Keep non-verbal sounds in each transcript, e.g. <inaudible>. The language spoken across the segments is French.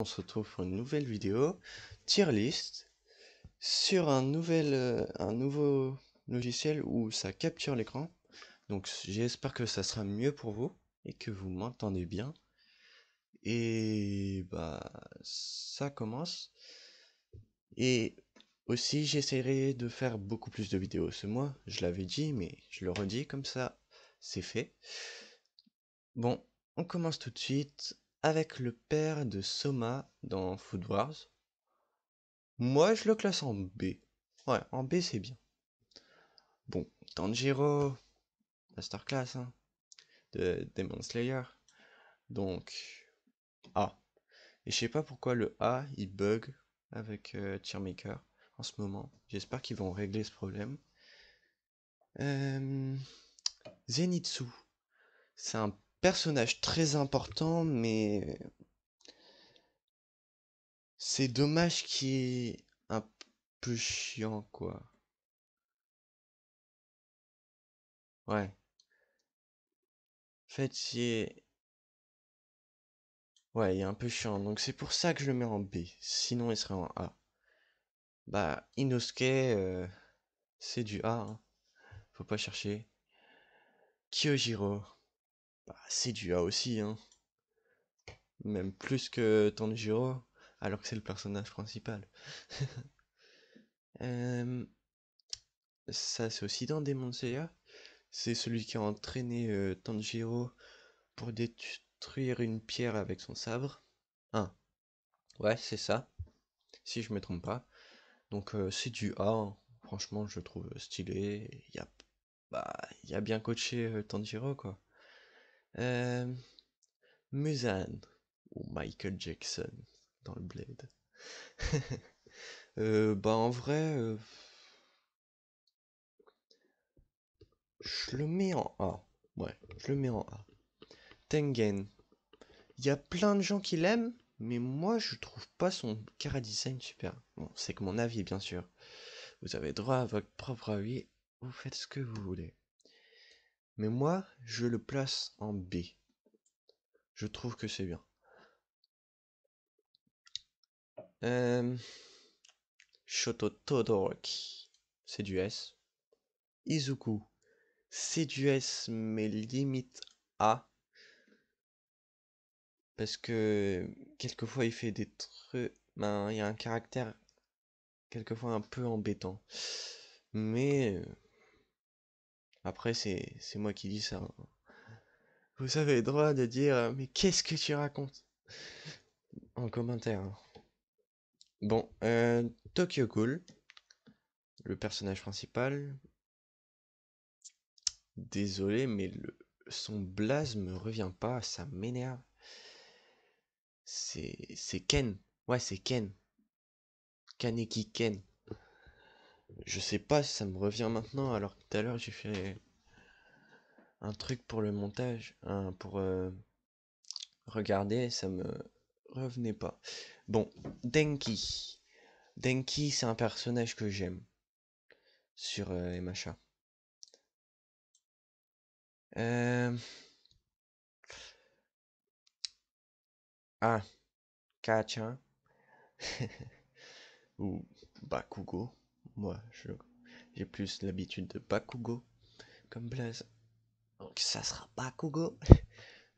On se retrouve pour une nouvelle vidéo tier list sur un nouvel euh, un nouveau logiciel où ça capture l'écran. Donc j'espère que ça sera mieux pour vous et que vous m'entendez bien. Et bah ça commence. Et aussi j'essaierai de faire beaucoup plus de vidéos ce mois, je l'avais dit mais je le redis comme ça, c'est fait. Bon, on commence tout de suite avec le père de Soma dans Food Wars. Moi, je le classe en B. Ouais, en B, c'est bien. Bon, Tanjiro, masterclass, hein, de Demon Slayer. Donc, A. Et je sais pas pourquoi le A, il bug avec euh, Cheermaker en ce moment. J'espère qu'ils vont régler ce problème. Euh, Zenitsu, c'est un personnage très important, mais c'est dommage qu'il est un peu chiant, quoi. Ouais. En fait, il Ouais, il est un peu chiant, donc c'est pour ça que je le mets en B. Sinon, il serait en A. Bah, Inosuke, euh, c'est du A. Hein. Faut pas chercher. Kyojiro. Bah, c'est du aussi, hein. Même plus que Tanjiro, alors que c'est le personnage principal. <laughs> ça, c'est aussi dans Demon Slayer. C'est celui qui a entraîné euh, Tanjiro pour détruire une pierre avec son sabre. Ah, Ouais, c'est ça. Si je me trompe pas. Donc euh, c'est du A. Hein. Franchement, je trouve stylé. Il bah, y a bien coaché euh, Tanjiro, quoi. Euh, ou Michael Jackson dans le Blade. <laughs> euh, bah en vrai, euh, je le mets en A. Ouais, je le mets en A. Tengen. Il y a plein de gens qui l'aiment, mais moi je trouve pas son cara design super. Bon, c'est que mon avis bien sûr. Vous avez droit à votre propre avis, vous faites ce que vous voulez. Mais moi, je le place en B. Je trouve que c'est bien. Euh, Shoto Todoroki, c'est du S. Izuku, c'est du S, mais limite A. Parce que quelquefois il fait des trucs. Ben, il y a un caractère quelquefois un peu embêtant. Mais euh, après, c'est moi qui dis ça. Hein. Vous avez le droit de dire euh, mais qu'est-ce que tu racontes en commentaire. Hein. Bon, euh, Tokyo Ghoul, le personnage principal. Désolé, mais le, son blasme ne revient pas, ça m'énerve. C'est Ken. Ouais, c'est Ken. Kaneki Ken. Je sais pas si ça me revient maintenant, alors que tout à l'heure j'ai fait un truc pour le montage, pour euh, regarder, ça me revenait pas. Bon, Denki. Denki, c'est un personnage que j'aime sur euh, euh Ah, Kacha <laughs> ou Bakugo. Moi, j'ai plus l'habitude de Bakugo comme place. Donc ça sera Bakugo. <laughs>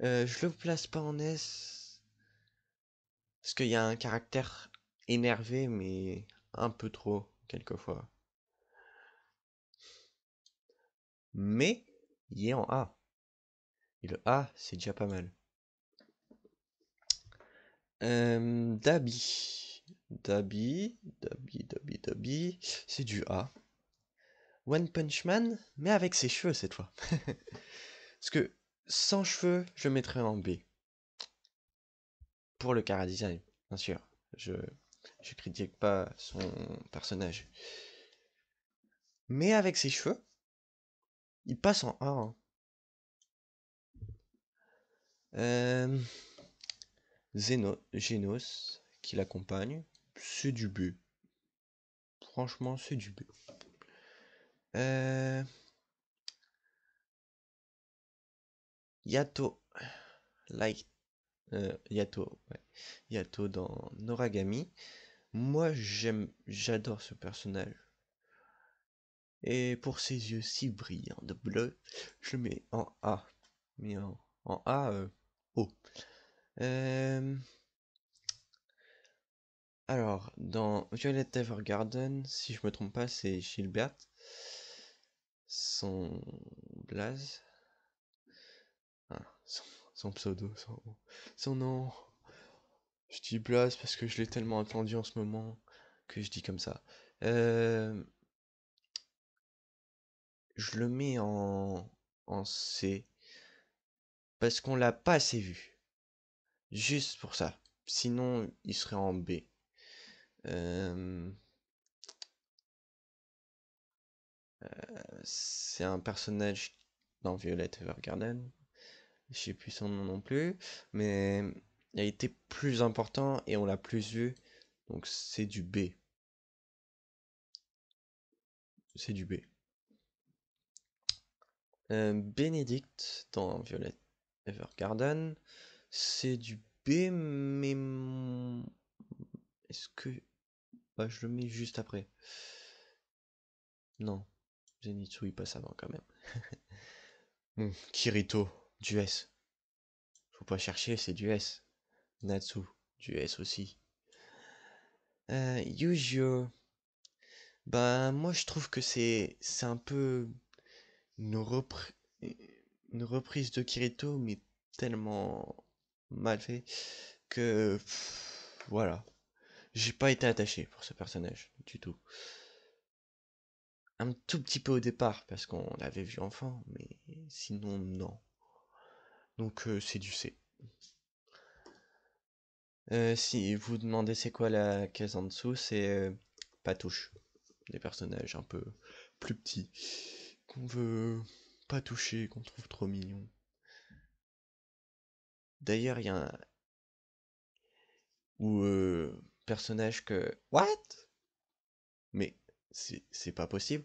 Euh, je le place pas en S. Parce qu'il y a un caractère énervé, mais un peu trop, quelquefois. Mais il est en A. Et le A, c'est déjà pas mal. Euh, Dabi. Dabi, Dabi, Dabi, Dabi. C'est du A. One Punch Man, mais avec ses cheveux cette fois. <laughs> Parce que sans cheveux, je mettrais en B. Pour le cara design, bien sûr. Je critique pas son personnage. Mais avec ses cheveux, il passe en A. Hein. Euh, Zeno... Genos qui l'accompagne c'est du B. Franchement, c'est du B. Euh... Yato. Like. Euh, Yato, Yato dans Noragami. Moi, j'aime, j'adore ce personnage. Et pour ses yeux si brillants de bleu, je le mets en A. Mais en, A, oh. Alors, dans Violet Evergarden, si je me trompe pas, c'est Gilbert. Son blaze. Ah, son, pseudo, son, nom. Je dis blaze parce que je l'ai tellement attendu en ce moment que je dis comme ça. Euh, je le mets en, en C parce qu'on l'a pas assez vu. Juste pour ça. Sinon, il serait en B. Euh, c'est un personnage dans Violet Evergarden. Je sais plus son nom non plus, mais il a été plus important et on l'a plus vu. Donc c'est du B. C'est du B. Euh, Bénédicte dans Violet Evergarden. C'est du B, mais. Est-ce que bah, je le mets juste après. Non. Zenitsu, il passe avant quand même. <laughs> Hum, Kirito, du S. Faut pas chercher, c'est du S. Natsu, du S aussi. Euh, Bah, moi je trouve que c'est C'est un peu une, reprise de Kirito, mais tellement mal fait que. voilà. J'ai pas été attaché pour ce personnage du tout. Un tout petit peu au départ parce qu'on l'avait vu enfant, mais sinon non. Donc euh, c'est du C. Euh, si vous demandez c'est quoi la case en dessous, c'est euh, pas touche. Des personnages un peu plus petits qu'on veut pas toucher, qu'on trouve trop mignons. D'ailleurs, il y a un... Où personnage que... What Mais c'est pas possible.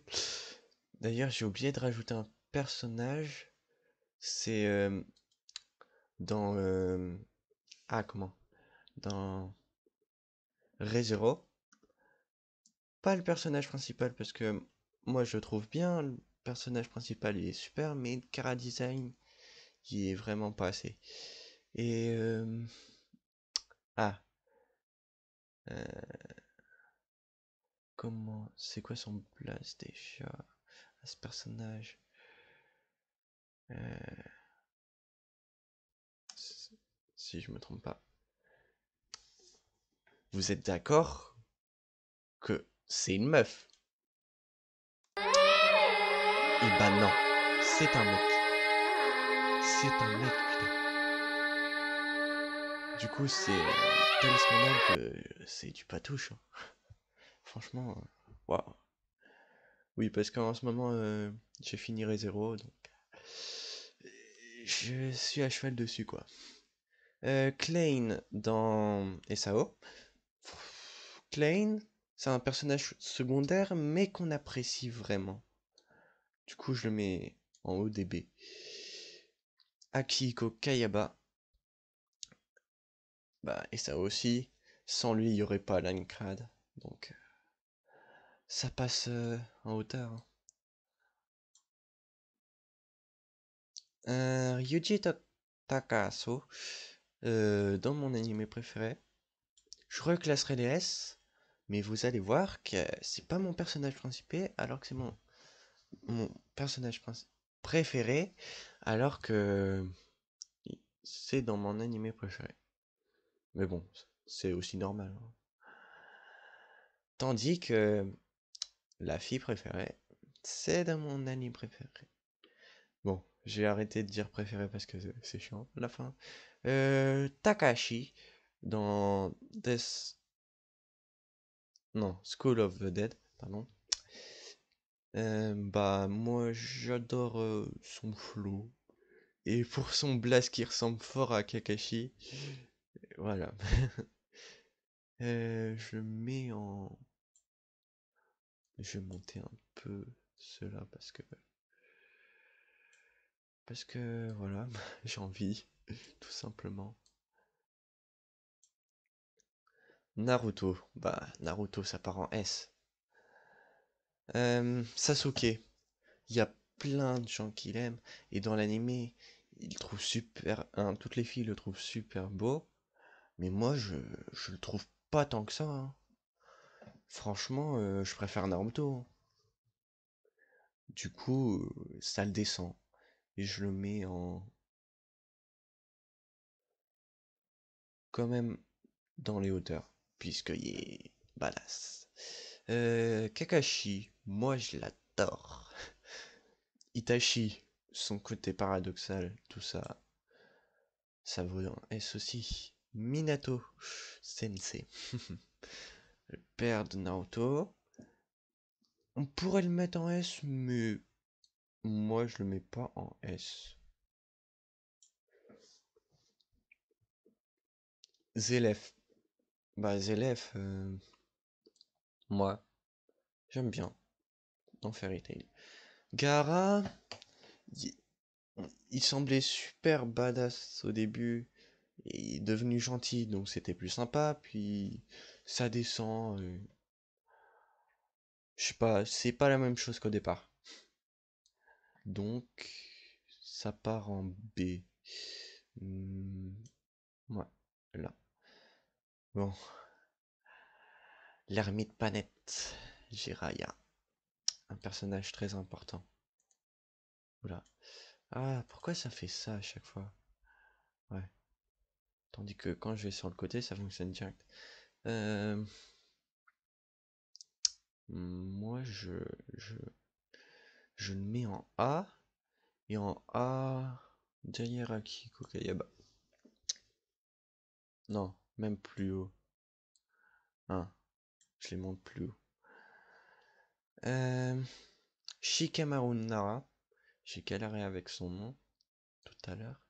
D'ailleurs, j'ai oublié de rajouter un personnage. C'est euh, dans... Euh, ah, comment Dans... ReZero. Pas le personnage principal, parce que moi je trouve bien, le personnage principal il est super, mais le cara design il est vraiment pas assez. Et... Euh, ah, euh, comment. C'est quoi son place déjà à ce personnage euh... Si je me trompe pas. Vous êtes d'accord que c'est une meuf Et eh bah ben non, c'est un mec. C'est un mec, putain. Du coup, c'est... Euh, c'est du patouche. Hein. <laughs> Franchement, euh, waouh. Oui, parce qu'en ce moment, euh, J'ai fini finirai zéro, donc euh, je suis à cheval dessus, quoi. Euh, dans SAO. Klein, c'est un personnage secondaire, mais qu'on apprécie vraiment. Du coup, je le mets en haut des B. Kayaba bah, et ça aussi. Sans lui, il n'y aurait pas Lancrad. Donc, euh, ça passe euh, en hauteur. Hein. Euh, Ryuji dans mon anime préféré, je reclasserai les S, mais vous allez voir que c'est pas mon personnage principal, alors que c'est mon, mon personnage préféré, alors que c'est dans mon anime préféré. Mais bon, c'est aussi normal. Hein. Tandis que la fille préférée, c'est dans mon anime préféré. Bon, j'ai arrêté de dire préféré parce que c'est chiant à la fin. Euh, Takashi dans Death... Non, School of the Dead, pardon. Euh, bah moi j'adore euh, son flou. et pour son blast qui ressemble fort à Kakashi voilà. <laughs> Euh, je mets en... Je vais monter un peu cela parce que... Parce que voilà, <laughs> j'ai envie, tout simplement. Naruto. Bah, Naruto, ça part en S. Euh, Sasuke. Il y a plein de gens qui l'aiment. Et dans l'anime, il trouve super... Hein, toutes les filles le trouvent super beau. Mais moi, je, je le trouve pas tant que ça. Hein. Franchement, euh, je préfère Naruto. Du coup, euh, ça le descend. Et je le mets en. Quand même dans les hauteurs, puisqu'il est balas euh, Kakashi, moi je l'adore. <laughs> Itachi, son côté paradoxal, tout ça, ça vaut un S aussi. Minato Sensei, le <laughs> père de Naoto, On pourrait le mettre en S, mais moi je le mets pas en S. Zélef. Bah Zélef, euh, moi, j'aime bien dans Fairy Tail. Gara, il semblait super badass au début est devenu gentil, donc c'était plus sympa, puis ça descend. Euh, je sais pas, c'est pas la même chose qu'au départ. Donc, ça part en B. Hmm, ouais, là. Bon. L'ermite Panette, Jiraya. Un personnage très important. Oula. Ah, pourquoi ça fait ça à chaque fois Ouais. Tandis que quand je vais sur le côté, ça fonctionne direct. Euh, moi, je, je, je le mets en A et en A derrière Aki Kokayaba. Non, même plus haut. Hein, je les monte plus haut. Euh, Shikamaru Nara, j'ai galéré avec son nom tout à l'heure.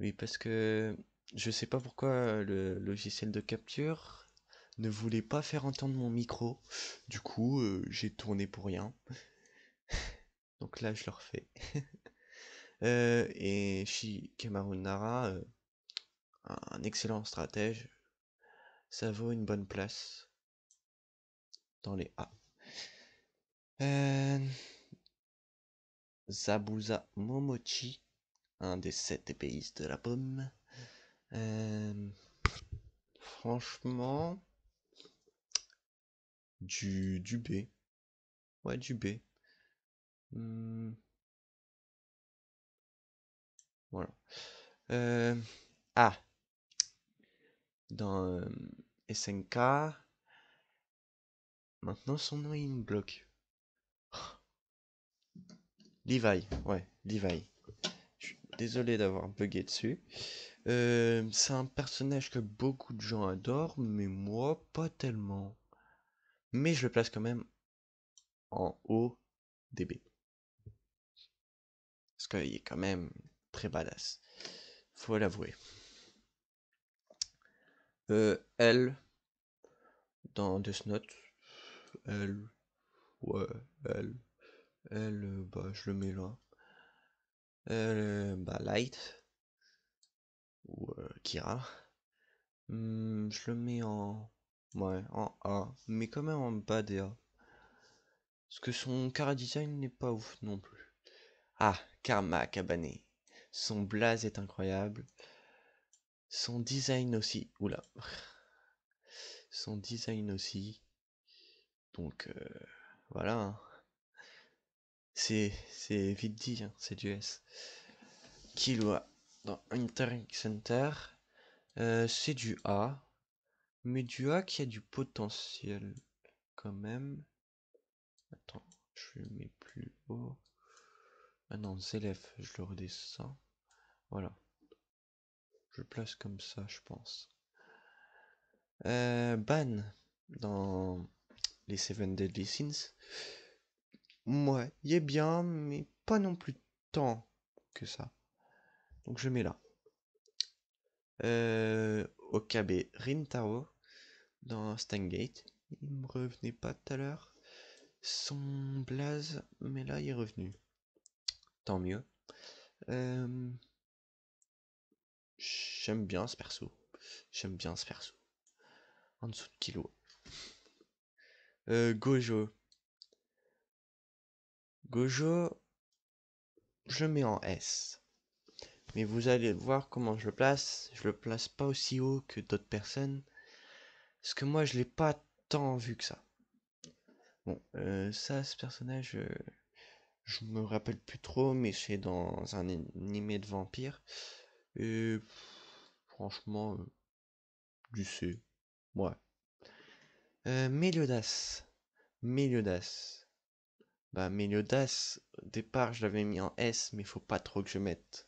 Oui, parce que je sais pas pourquoi le logiciel de capture ne voulait pas faire entendre mon micro. Du coup, euh, j'ai tourné pour rien. <laughs> Donc là, je le refais. <laughs> Euh, et Shi euh, un excellent stratège, ça vaut une bonne place dans les A. Zabuza Momochi un des sept épéistes de la pomme. Euh, franchement, du, du B. Ouais, du B. Hmm. Voilà. Euh, ah. Dans euh, SNK, maintenant son nom est une bloc. Levi, ouais, Levi désolé d'avoir bugué dessus. Euh, c'est un personnage que beaucoup de gens adorent, mais moi pas tellement. Mais je le place quand même en haut des B. Parce qu'il est quand même très badass. Faut l'avouer. Euh, elle, dans Death Note, elle, ouais, elle, elle, bah je le mets là euh, bah, Light ou euh, Kira. Hum, je le mets en ouais, en A, mais quand même en bas des A. Parce que son car design n'est pas ouf non plus. Ah, Karma Cabané Son blaze est incroyable. Son design aussi. Oula. Son design aussi. Donc euh, voilà. Hein c'est c'est vite dit, hein, c'est du S. Kiloa dans Center, euh, c'est du A, mais du A qui a du potentiel quand même. Attends, je le mets plus haut. Ah non, ZLF, je le redescends. Voilà. Je place comme ça, je pense. Euh, ban dans les Seven Deadly Sins. Ouais, il est bien, mais pas non plus tant que ça. Donc je mets là. Euh, Okabe Rintaro dans Stangate. Il me revenait pas tout à l'heure. Son blaze, mais là il est revenu. Tant mieux. Euh, j'aime bien ce perso. J'aime bien ce perso. En dessous de kilo. Euh, Gojo, Gojo, je mets en S. Mais vous allez voir comment je le place. Je le place pas aussi haut que d'autres personnes. Parce que moi, je l'ai pas tant vu que ça. Bon, euh, ça, ce personnage, euh, je me rappelle plus trop, mais c'est dans un animé de vampire. Et franchement, euh, du C. Ouais. Euh, Méliodas. Méliodas. Bah, Meliodas, au départ, je l'avais mis en S, mais il faut pas trop que je mette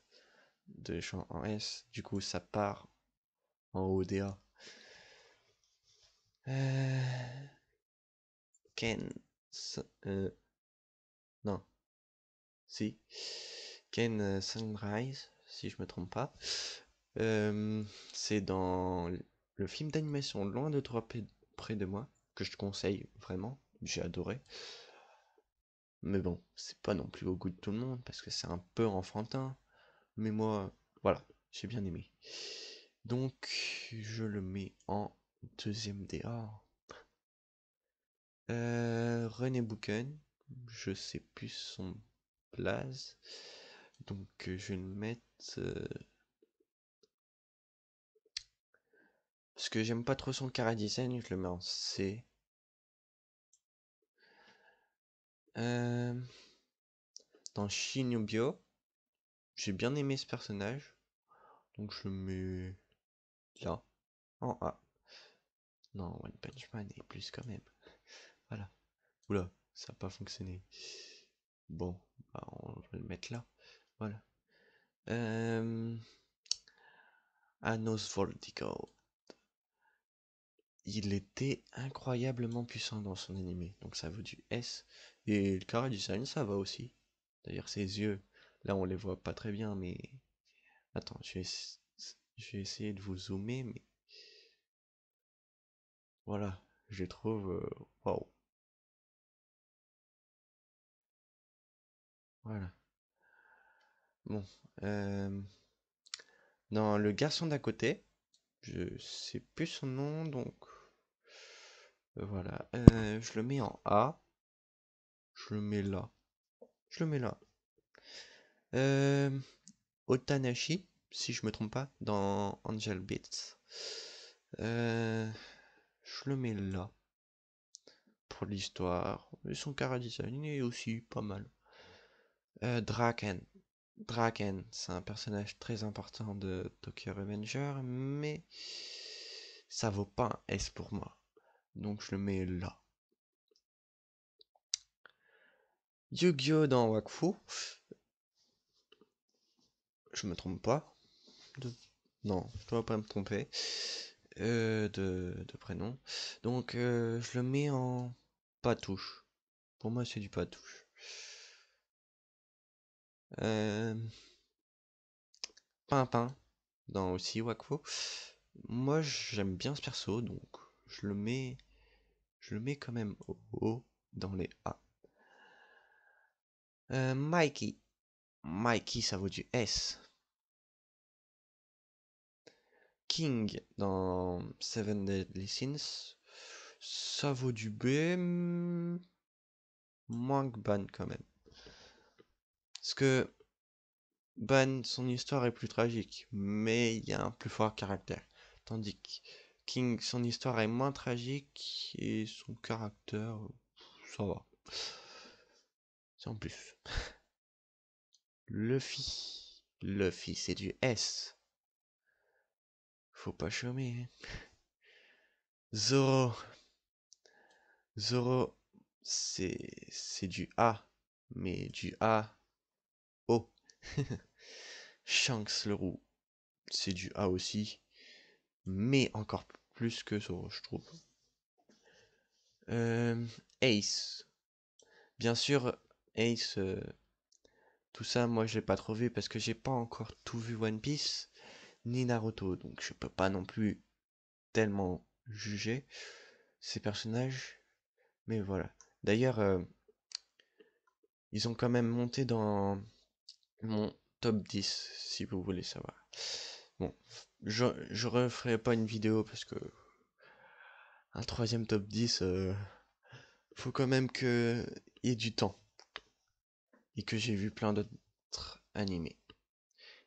de gens en S. Du coup, ça part en ODA. Euh, Ken. Euh, non. Si. Ken euh, Sunrise, si je me trompe pas. C'est dans le film d'animation Loin de toi près de moi, que je te conseille vraiment. J'ai adoré. Mais bon, c'est pas non plus au goût de tout le monde parce que c'est un peu enfantin. Mais moi, voilà, j'ai bien aimé. Donc, je le mets en deuxième DA. Euh, René Bouken, je sais plus son place. Donc, euh, je vais le mettre. Euh, parce que j'aime pas trop son cara design, je le mets en C. Euh, dans Shinobio, j'ai bien aimé ce personnage. Donc je mets là, en A. Non, One Punch Man est plus quand même. voilà. Oula, ça n'a pas fonctionné. Bon, bah on va le mettre là. Voilà. Euh... Anos il était incroyablement puissant dans son animé, donc ça vaut du S. Et le du design, ça va aussi. D'ailleurs, ses yeux, là on les voit pas très bien, mais. Attends, je vais, essayer de vous zoomer, mais. Voilà, je trouve. Euh, waouh! Voilà. Bon. Euh, dans le garçon d'à côté, je sais plus son nom, donc euh, voilà. Euh, je le mets en A. Je le mets là. Je le mets là. Euh, Otanashi, si je me trompe pas, dans Angel Beats. je le mets là. Pour l'histoire. son chara-design est aussi pas mal. Draken. Draken, c'est un personnage très important de Tokyo Revenger, mais ça vaut pas un S pour moi. Donc je le mets là. Yu-Gi-Oh dans Wakfu. Je me trompe pas. Non, je dois pas me tromper. Euh, de, prénom. Donc euh, je le mets en patouche. Pour moi c'est du patouche. Euh... Pimpin dans aussi Wakfu. Moi j'aime bien ce perso donc je le mets, je le mets quand même au haut dans les A. Euh, Mikey. Mikey, ça vaut du S. King dans Seven Deadly Sins, ça vaut du B. Moins que Ban quand même. Parce que Ban, son histoire est plus tragique, mais il y a un plus fort caractère. Tandis que King, son histoire est moins tragique et son caractère, ça va. C'est en plus. Luffy. Luffy, c'est du S. Faut pas chômer. Hein. Zoro. Zoro, c'est, c'est du A, mais du A O. <laughs> Shanks le roux, c'est du A aussi, mais encore plus que ça, je trouve. Euh, Ace. Bien sûr, Ace, euh, tout ça, moi, je l'ai pas trop vu parce que j'ai pas encore tout vu One Piece ni Naruto, donc je peux pas non plus tellement juger ces personnages. Mais voilà. D'ailleurs, euh, ils ont quand même monté dans mon top 10, si vous voulez savoir. Bon, je, je referai pas une vidéo parce que un troisième top 10, euh, faut quand même que y ait du temps. Et que j'ai vu plein d'autres animés.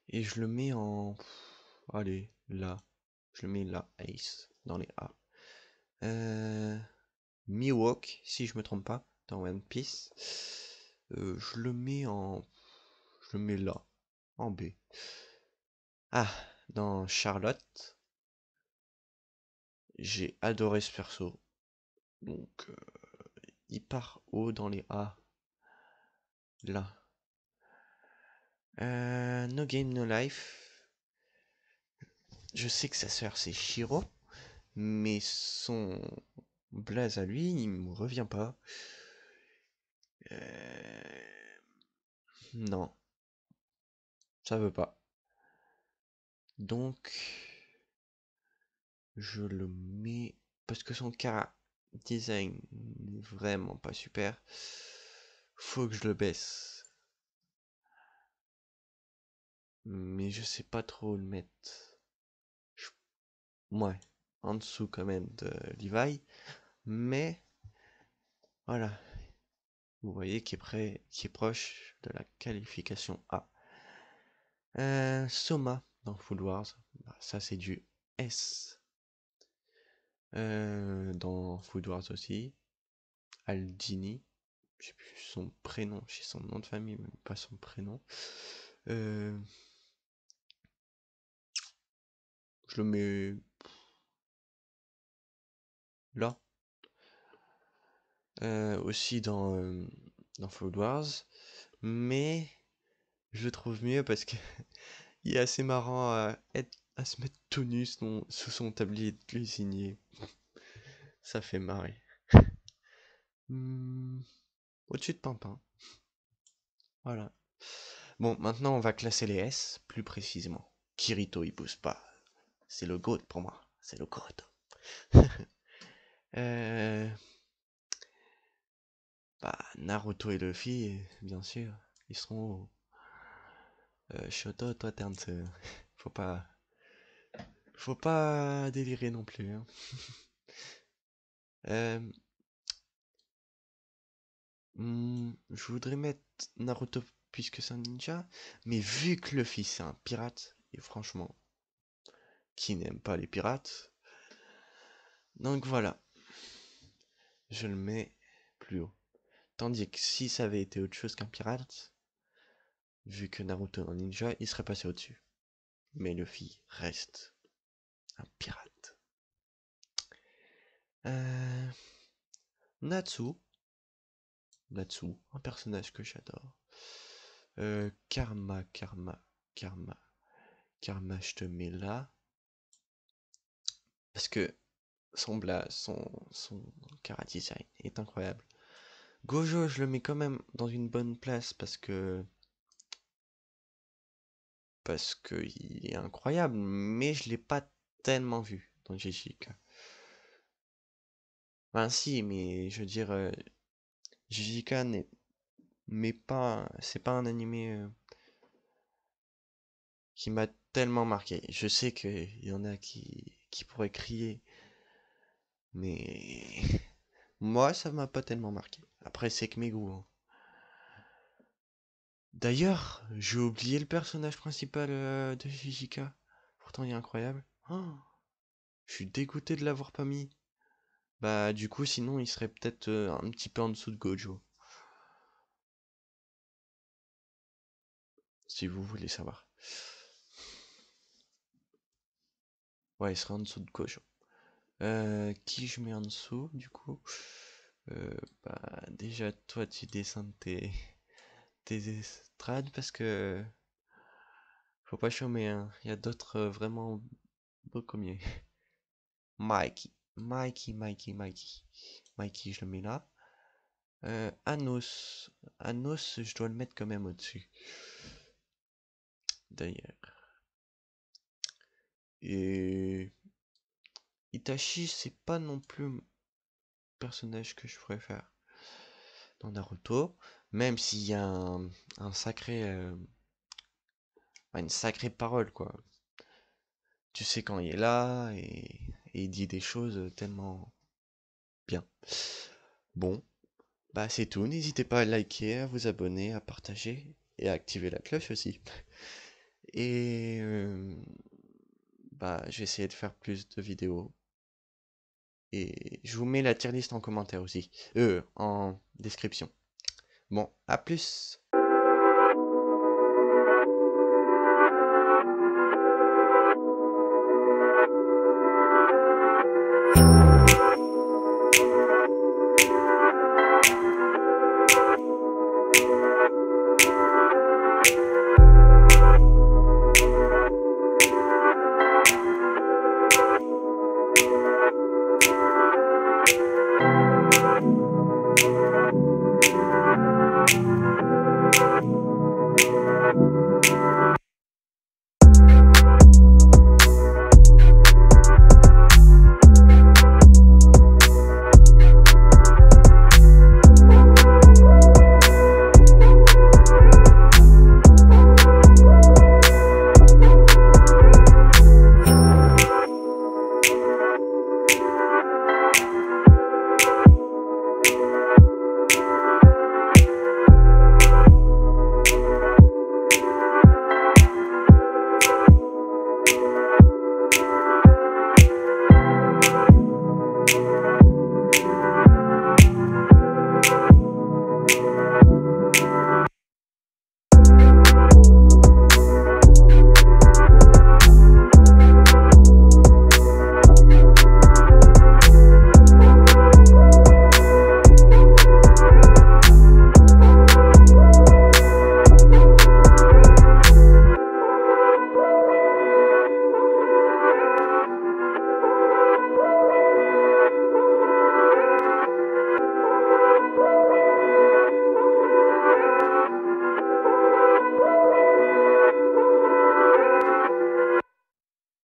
Et je le mets en... Allez, là. Je le mets là, Ace, dans les A. Euh, Miwok, si je me trompe pas, dans One Piece. Euh, je le mets en... Je le mets là, en B. Ah, dans Charlotte. J'ai adoré ce perso. Donc, euh, il part haut dans les A. Là. Euh, no Game No Life. Je sais que sa sœur c'est Shiro, mais son blaze à lui, il me revient pas. Euh, non. Ça veut pas. Donc, je le mets parce que son car design n'est vraiment pas super. Faut que je le baisse. Mais je sais pas trop où le mettre. Moi. en dessous quand même de Levi. Mais voilà. Vous voyez qui est prêt, qui est proche de la qualification A. Euh, Soma dans Food Wars, bah, ça c'est du S. Euh, dans Food Wars aussi, Aldini, je sais plus son prénom, je son nom de famille, mais pas son prénom. Euh, je le mets là. Euh, aussi dans, dans Food Wars. Mais je trouve mieux parce que il est assez marrant à, se mettre tout nu sous son tablier de cuisinier. Ça fait marrer. Hmm, au-dessus de Pimpin. Voilà. Bon, maintenant on va classer les S plus précisément. Kirito il pousse pas. C'est le GOAT pour moi. C'est le GOAT. <laughs> Euh, bah, Naruto et Luffy, bien sûr. Ils seront euh, Shoto, toi t'es Faut pas... Faut pas délirer non plus. Hein. <laughs> Euh, hmm, je voudrais mettre Naruto puisque c'est un ninja, mais vu que le fils est un pirate, et franchement, qui n'aime pas les pirates. Donc voilà. Je le mets plus haut. Tandis que si ça avait été autre chose qu'un pirate, vu que Naruto est un ninja, il serait passé au-dessus. Mais Luffy reste un pirate. Euh, Natsu. Natsu, un personnage que j'adore. Euh, karma, karma, karma. Karma, je te mets là. Parce que son blas, son, son design est incroyable. Gojo, je le mets quand même dans une bonne place parce que parce qu'il est incroyable, mais je l'ai pas tellement vu dans JJK. Enfin si, mais je veux dire, euh, n'est mais pas, c'est pas un animé euh, qui m'a tellement marqué. Je sais qu'il y en a qui, qui pourraient crier, mais <laughs> moi ça m'a pas tellement marqué. Après c'est que mes goûts. Hein. D'ailleurs, j'ai oublié le personnage principal euh, de Jijika. Pourtant, il est incroyable. Oh, je suis dégoûté de l'avoir pas mis. Bah, du coup, sinon, il serait peut-être euh, un petit peu en dessous de Gojo. Si vous voulez savoir. Ouais, il serait en dessous de Gojo. Euh, qui je mets en dessous, du coup Bah, déjà, toi, tu descends tes des estrades parce que faut pas chômer, hein. Il y a d'autres euh, vraiment beaucoup mieux. <laughs> Mikey. Mikey, Mikey, Mikey. Mikey, je le mets là. Euh, Anos. Anos, je dois le mettre quand même au-dessus. D'ailleurs. Et... Itachi, c'est pas non plus personnage que je préfère dans Naruto même s'il y a un, sacré euh, une sacrée parole quoi tu sais quand il est là et, il dit des choses tellement bien bon bah c'est tout n'hésitez pas à liker à vous abonner à partager et à activer la cloche aussi et euh, bah j'ai de faire plus de vidéos et je vous mets la tier list en commentaire aussi euh en description Bon, à plus